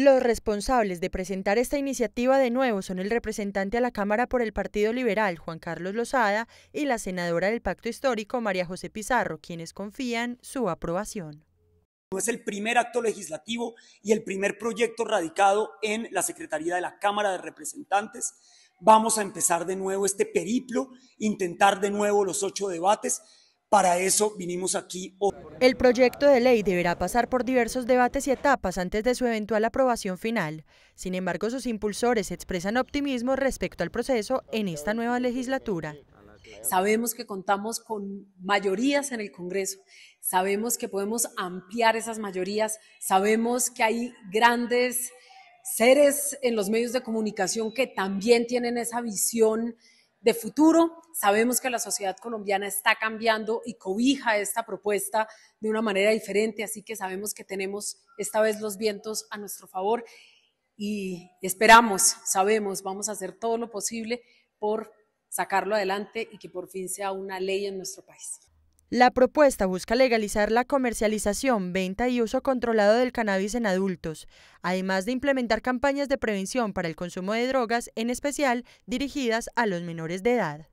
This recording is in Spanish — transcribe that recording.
Los responsables de presentar esta iniciativa de nuevo son el representante a la Cámara por el Partido Liberal, Juan Carlos Lozada, y la senadora del Pacto Histórico, María José Pizarro, quienes confían su aprobación. es el primer acto legislativo y el primer proyecto radicado en la Secretaría de la Cámara de Representantes. Vamos a empezar de nuevo este periplo, intentar de nuevo los ocho debates para eso vinimos aquí El proyecto de ley deberá pasar por diversos debates y etapas antes de su eventual aprobación final. Sin embargo, sus impulsores expresan optimismo respecto al proceso en esta nueva legislatura. Sabemos que contamos con mayorías en el Congreso, sabemos que podemos ampliar esas mayorías, sabemos que hay grandes seres en los medios de comunicación que también tienen esa visión de futuro. Sabemos que la sociedad colombiana está cambiando y cobija esta propuesta de una manera diferente, así que sabemos que tenemos esta vez los vientos a nuestro favor y esperamos, sabemos, vamos a hacer todo lo posible por sacarlo adelante y que por fin sea una ley en nuestro país. La propuesta busca legalizar la comercialización, venta y uso controlado del cannabis en adultos, además de implementar campañas de prevención para el consumo de drogas, en especial dirigidas a los menores de edad.